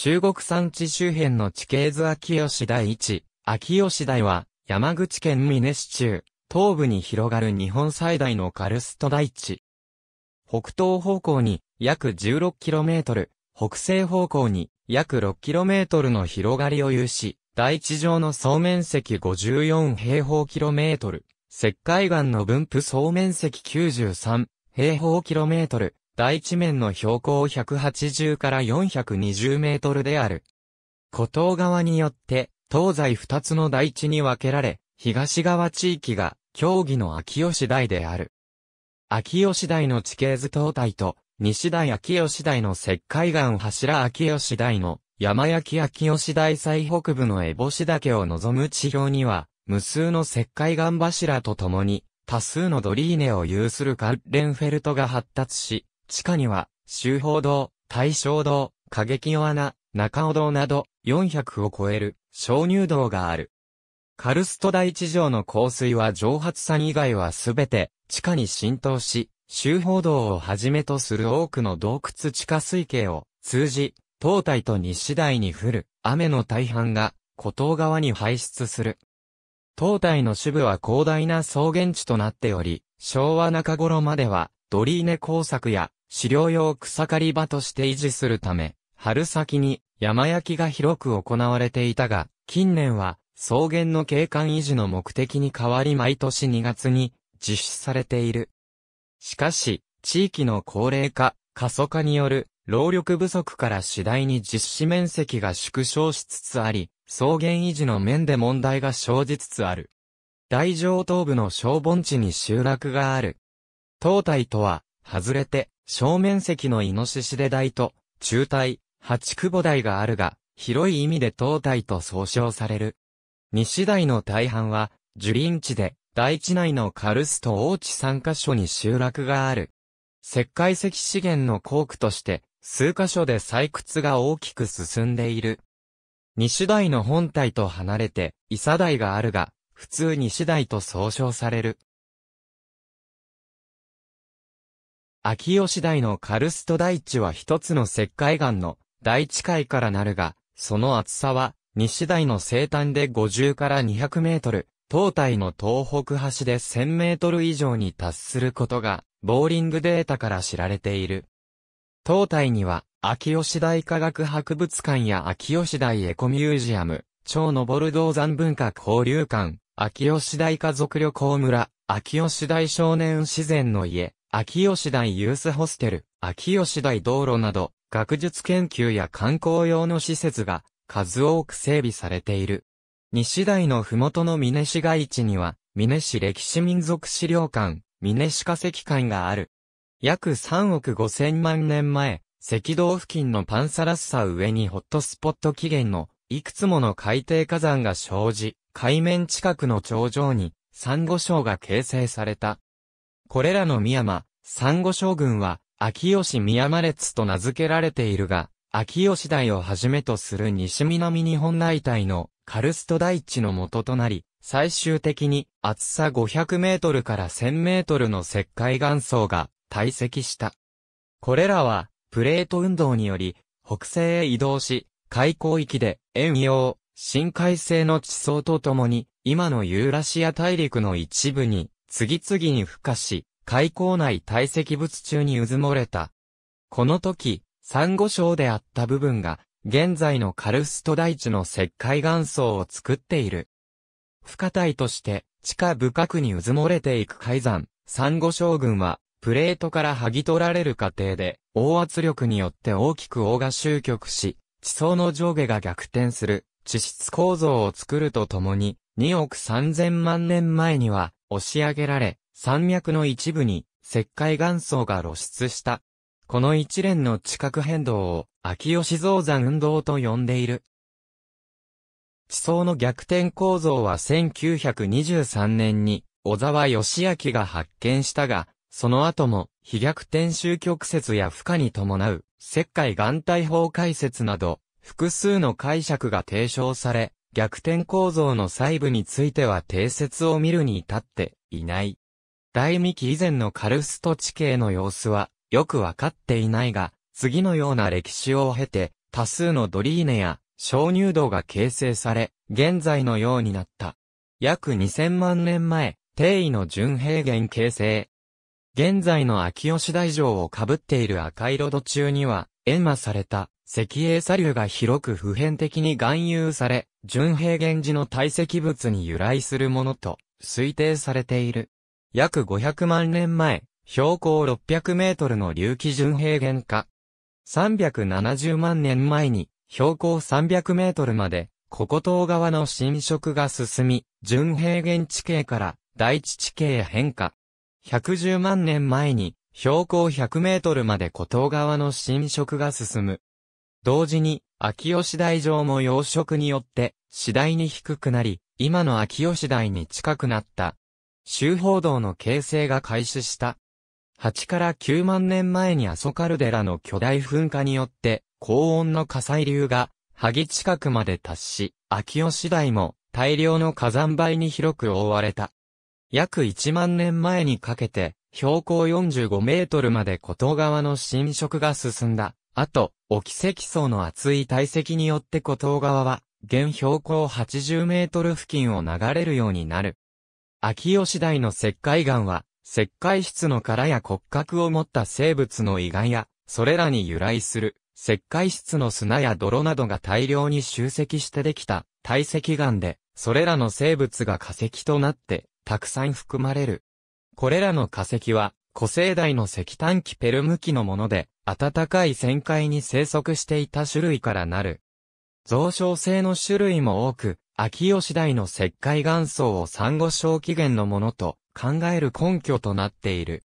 中国山地周辺の地形図秋吉台一、秋吉台は、山口県美祢市中、東部に広がる日本最大のカルスト台地。北東方向に約 16km、北西方向に約 6km の広がりを有し、台地上の総面積54平方キロメートル、石灰岩の分布総面積93平方キロメートル、大地面の標高180から420メートルである。古東側によって、東西二つの大地に分けられ、東側地域が、競技の秋吉台である。秋吉台の地形図東大と、西大秋吉台の石灰岩柱秋吉台の、山焼き秋吉台最北部の烏帽子岳を望む地表には、無数の石灰岩柱とともに、多数のドリーネを有するカッレンフェルトが発達し、地下には、周報堂、大正堂、過激夜穴、中尾堂など、400を超える、鍾乳道がある。カルスト大地上の降水は蒸発産以外はすべて、地下に浸透し、周報堂をはじめとする多くの洞窟地下水系を通じ、東大と西台に降る雨の大半が古東側に排出する。東大の支部は広大な草原地となっており、昭和中頃まではドリーネ工作や飼料用草刈り場として維持するため、春先に山焼きが広く行われていたが、近年は草原の景観維持の目的に変わり毎年2月に実施されている。しかし、地域の高齢化、過疎化による労力不足から次第に実施面積が縮小しつつあり、草原維持の面で問題が生じつつある。大上東部の小盆地に集落がある。東大とは、外れて、正面積のイノシシデ大と、中体、八久保大があるが、広い意味で東大と総称される。西大の大半は、樹林地で、大地内のカルスと大地三箇所に集落がある。石灰石資源の鉱区として、数箇所で採掘が大きく進んでいる。西大の本体と離れて、伊佐大があるが、普通西大と総称される。秋吉台のカルスト台地は一つの石灰岩の大地界からなるが、その厚さは、西台の西端で50から200メートル、東体の東北端で1000メートル以上に達することが、ボーリングデータから知られている。東体には、秋吉台科学博物館や秋吉台エコミュージアム、超登る銅山文化交流館、秋吉台家族旅行村、秋吉台少年自然の家、秋吉台ユースホステル、秋吉台道路など、学術研究や観光用の施設が数多く整備されている。西台の麓の峰市街地には、峰市歴史民族資料館、峰市化石館がある。約3億5千万年前、赤道付近のパンサラッサ上にホットスポット起源のいくつもの海底火山が生じ、海面近くの頂上に、サンゴ礁が形成された。これらの三山、三後将軍は、秋吉三山列と名付けられているが、秋吉台をはじめとする西南日本内帯のカルスト大地の元となり、最終的に厚さ500メートルから1000メートルの石灰岩層が堆積した。これらは、プレート運動により、北西へ移動し、海溝域で、遠洋、深海性の地層とともに、今のユーラシア大陸の一部に次々に孵化し、海溝内堆積物中に渦漏れた。この時、サンゴ礁であった部分が、現在のカルスト大地の石灰岩層を作っている。孵化体として、地下深くに渦漏れていく海山、サンゴ礁群は、プレートから剥ぎ取られる過程で、大圧力によって大きく大が集局し、地層の上下が逆転する、地質構造を作るとともに、2億3000万年前には、押し上げられ、山脈の一部に石灰岩層が露出した。この一連の地殻変動を秋吉造山運動と呼んでいる。地層の逆転構造は1923年に小沢義明が発見したが、その後も飛逆転周曲折や負荷に伴う石灰岩体法解説など複数の解釈が提唱され、逆転構造の細部については定説を見るに至っていない。大未期以前のカルスト地形の様子はよくわかっていないが、次のような歴史を経て、多数のドリーネや小乳道が形成され、現在のようになった。約2000万年前、定位の純平原形成。現在の秋吉大城を被っている赤色土中には、閻魔された石英砂流が広く普遍的に含有され、純平原寺の堆積物に由来するものと推定されている。約500万年前、標高600メートルの隆起純平原化。370万年前に、標高300メートルまで、古古島側の侵食が進み、純平原地形から大地地形へ変化。110万年前に、標高100メートルまで古島側の侵食が進む。同時に、秋吉台城も養殖によって、次第に低くなり、今の秋吉台に近くなった。周報道の形成が開始した。8から9万年前に阿蘇カルデラの巨大噴火によって、高温の火砕流が、萩近くまで達し、秋吉台も大量の火山灰に広く覆われた。約1万年前にかけて、標高45メートルまで古東側の浸食が進んだ。あと、沖積層の厚い堆積によって古東川は、現標高80メートル付近を流れるようになる。秋吉台の石灰岩は、石灰質の殻や骨格を持った生物の胃岩や、それらに由来する、石灰質の砂や泥などが大量に集積してできた、堆積岩で、それらの生物が化石となって、たくさん含まれる。これらの化石は、古生代の石炭機ペルム機のもので、暖かい旋回に生息していた種類からなる。増床性の種類も多く、秋吉台の石灰岩層を珊瑚礁起源のものと考える根拠となっている。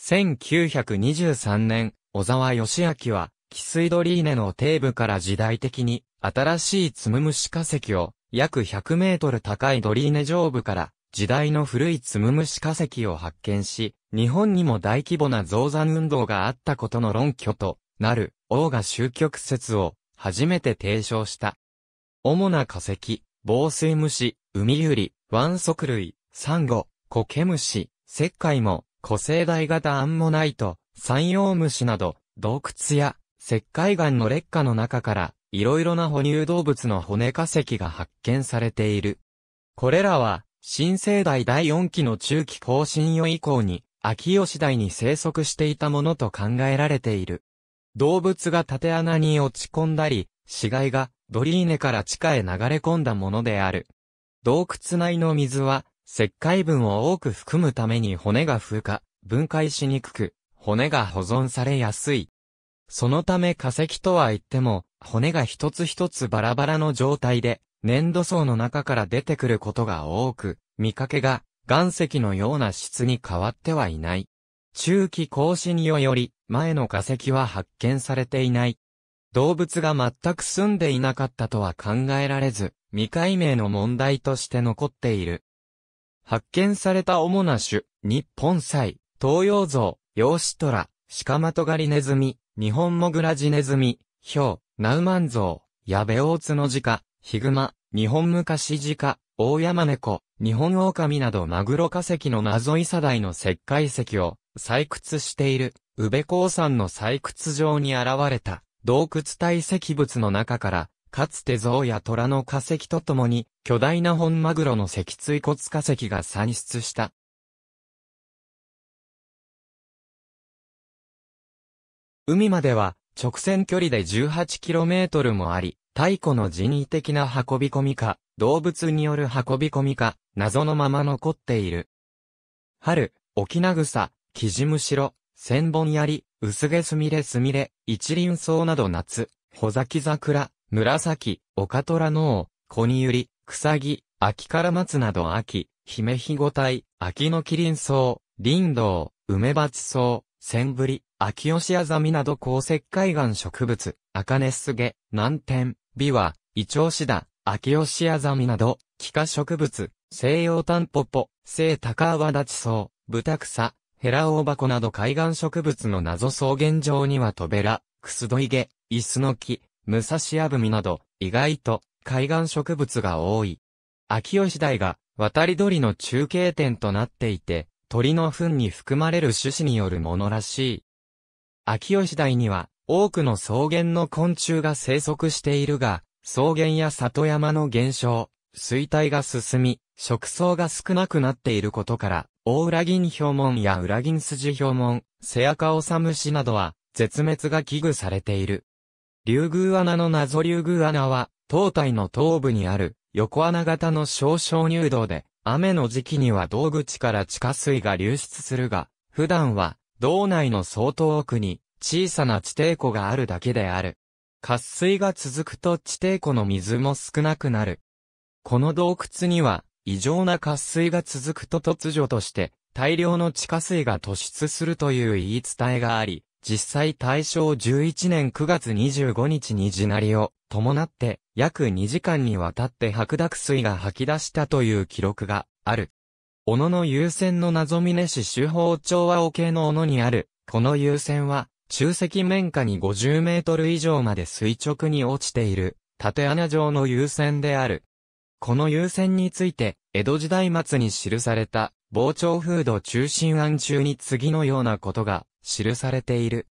1923年、小沢義明は、キスイドリーネの底部から時代的に、新しいつむむし化石を、約100メートル高いドリーネ上部から、時代の古いつむむし化石を発見し、日本にも大規模な増産運動があったことの論拠となる、王が終局説を初めて提唱した。主な化石、防水虫、海ユリ、腕足類、サンゴ、コケムシ、石灰も、古生代型アンモナイト、山陽虫など、洞窟や石灰岩の劣化の中から、いろいろな哺乳動物の骨化石が発見されている。これらは、新生代第4期の中期更新予以降に、秋吉台に生息していたものと考えられている。動物が縦穴に落ち込んだり、死骸がドリーネから地下へ流れ込んだものである。洞窟内の水は、石灰分を多く含むために骨が風化、分解しにくく、骨が保存されやすい。そのため化石とは言っても、骨が一つ一つバラバラの状態で、粘土層の中から出てくることが多く、見かけが岩石のような質に変わってはいない。中期更新により、前の化石は発見されていない。動物が全く住んでいなかったとは考えられず、未解明の問題として残っている。発見された主な種、日本菜、東洋像、ヨシトラ、シカマトガリネズミ、日本モグラジネズミ、ヒョウ、ナウマンゾウ、ヤベオオツノジカ、ヒグマ、日本シジカ、オオヤマネコ、日本狼などマグロ化石の謎いさダの石灰石を採掘している宇部鉱山の採掘場に現れた洞窟堆積物の中からかつて象や虎の化石とともに巨大な本マグロの脊椎骨化石が産出した。海までは直線距離で 18km もあり、太古の人為的な運び込みか、動物による運び込みか、謎のまま残っている。春、沖縄草、キジムシロ、千本槍、薄毛すみれすみれ、一輪草など夏、穂咲桜、紫、岡虎の王、小にゆり、草木、秋から松など秋、姫ひごたい、秋の麒麟草、林道、梅鉢草、千ぶり、秋吉あざみなど鉱石海岸植物、茜すげ、南天、美ワ、イチョウシダ、秋吉あざみなど、気化植物、西洋タンポポ、聖高和立ち草、クサ、ヘラオオバコなど海岸植物の謎草原上にはトベラ、クスドイゲ、イスノキ、ムサシアブミなど、意外と海岸植物が多い。秋吉台が渡り鳥の中継点となっていて、鳥の糞に含まれる種子によるものらしい。秋吉台には多くの草原の昆虫が生息しているが、草原や里山の減少、衰退が進み、食草が少なくなっていることから、大裏銀表門や裏銀筋表門、セアカオサムシなどは、絶滅が危惧されている。竜宮穴の謎竜宮穴は、胴体の頭部にある、横穴型の小小入道で、雨の時期には道口から地下水が流出するが、普段は、道内の相当奥に、小さな地底湖があるだけである。渇水が続くと地底湖の水も少なくなる。この洞窟には、異常な渇水が続くと突如として、大量の地下水が突出するという言い伝えがあり、実際大正11年9月25日に地鳴りを伴って約2時間にわたって白濁水が吐き出したという記録がある。小野の優先の謎峰市周報町は桶の小野にある、この優先は中石面下に50メートル以上まで垂直に落ちている、縦穴状の優先である。この優先について、江戸時代末に記された、傍聴風土中心案中に次のようなことが記されている。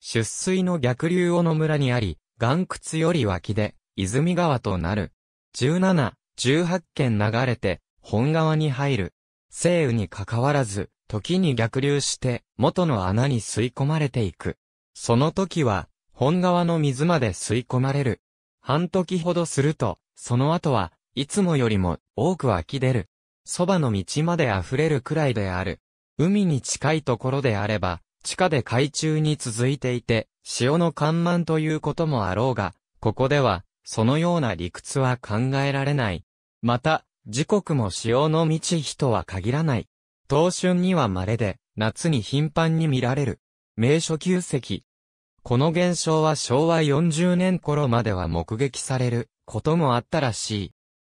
出水の逆流尾の村にあり、岩窟より脇で、泉川となる。17、18軒流れて、本川に入る。西雨に関わらず、時に逆流して、元の穴に吸い込まれていく。その時は、本川の水まで吸い込まれる。半時ほどすると、その後は、いつもよりも多く湧き出る。そばの道まで溢れるくらいである。海に近いところであれば、地下で海中に続いていて、潮の緩慢ということもあろうが、ここでは、そのような理屈は考えられない。また、時刻も潮の満ち日とは限らない。冬春には稀で、夏に頻繁に見られる。名所旧跡、この現象は昭和40年頃までは目撃されることもあったらしい。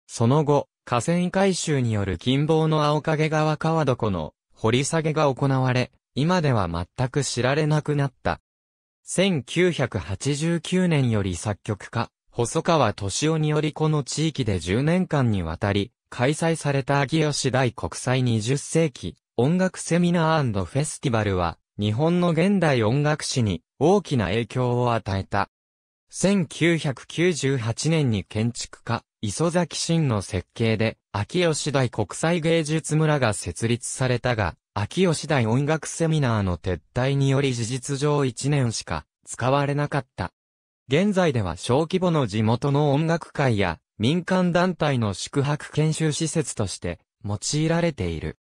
その後、河川改修による近傍の青影川川床の掘り下げが行われ、今では全く知られなくなった。1989年より作曲家、細川敏夫によりこの地域で10年間にわたり、開催された秋吉大国際20世紀音楽セミナーフェスティバルは、日本の現代音楽史に大きな影響を与えた。1998年に建築家、磯崎真の設計で、秋吉台国際芸術村が設立されたが、秋吉台音楽セミナーの撤退により事実上1年しか使われなかった。現在では小規模の地元の音楽会や民間団体の宿泊研修施設として用いられている。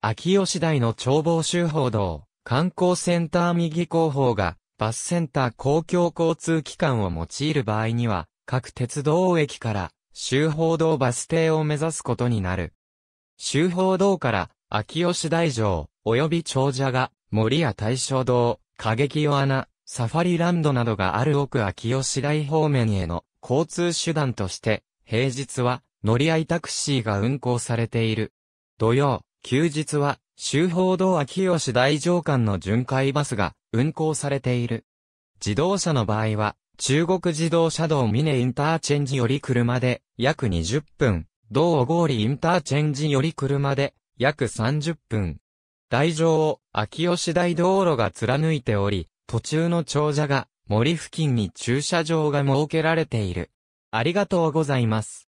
秋吉台の眺望集報道、観光センター右後方が、バスセンター公共交通機関を用いる場合には、各鉄道駅から周報道バス停を目指すことになる。周報道から秋吉大城、及び長者が森谷大正堂、過激夜穴、サファリランドなどがある奥秋吉台方面への交通手段として、平日は乗り合いタクシーが運行されている。土曜、休日は周報道秋吉大上館の巡回バスが運行されている。自動車の場合は、中国自動車道ミネインターチェンジより車で約20分、道合理インターチェンジより車で約30分。台上を秋吉台道路が貫いており、途中の長者が森付近に駐車場が設けられている。ありがとうございます。